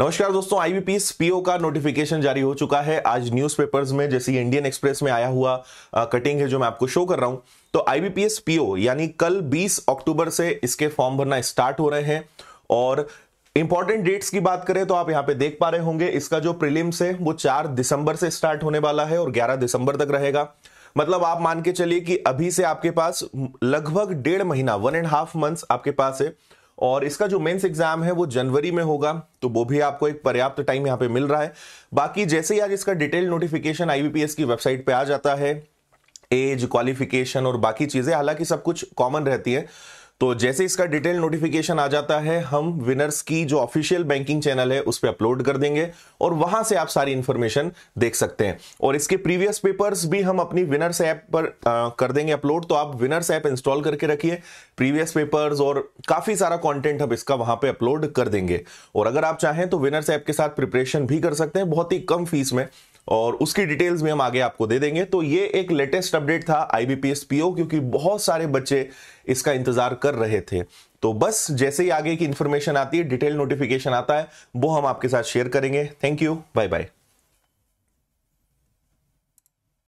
नमस्कार दोस्तों IBP PO का नोटिफिकेशन जारी हो चुका है आज न्यूज़पेपर्स में जैसे इंडियन एक्सप्रेस में आया हुआ आ, कटिंग है जो मैं आपको शो कर रहा हूं तो आईबीपीएस पीओ यानी कल 20 अक्टूबर से इसके फॉर्म भरना स्टार्ट हो रहे हैं और इंपॉर्टेंट डेट्स की बात करें तो आप यहां पे देख पा रहे होंगे इसका जो प्रिलिम्स है वो 4 दिसंबर से स्टार्ट होने वाला है और 11 दिसंबर तक रहेगा मतलब आप मान के चलिए कि अभी से आपके पास लगभग डेढ़ महीना वन एंड हाफ मंथ्स आपके पास है और इसका जो मेंस एग्जाम है वो जनवरी में होगा तो वो भी आपको एक पर्याप्त टाइम यहाँ पे मिल रहा है बाकी जैसे ही आज इसका डिटेल नोटिफिकेशन आईबीपीएस की वेबसाइट पे आ जाता है एज क्वालिफिकेशन और बाकी चीजें हालांकि सब कुछ कॉमन रहती है तो जैसे इसका डिटेल नोटिफिकेशन आ जाता है हम विनर्स की जो ऑफिशियल बैंकिंग चैनल है उस पर अपलोड कर देंगे और वहां से आप सारी इंफॉर्मेशन देख सकते हैं और इसके प्रीवियस पेपर्स भी हम अपनी विनर्स ऐप पर आ, कर देंगे अपलोड तो आप विनर्स ऐप इंस्टॉल करके रखिए प्रीवियस पेपर्स और काफी सारा कॉन्टेंट हम इसका वहां पर अपलोड कर देंगे और अगर आप चाहें तो विनर्स ऐप के साथ प्रिपरेशन भी कर सकते हैं बहुत ही कम फीस में और उसकी डिटेल्स भी हम आगे आपको दे देंगे तो ये एक लेटेस्ट अपडेट था आईबीपीएस पीओ क्योंकि बहुत सारे बच्चे इसका इंतजार कर रहे थे तो बस जैसे ही आगे की इंफॉर्मेशन आती है डिटेल नोटिफिकेशन आता है वो हम आपके साथ शेयर करेंगे थैंक यू बाय बाय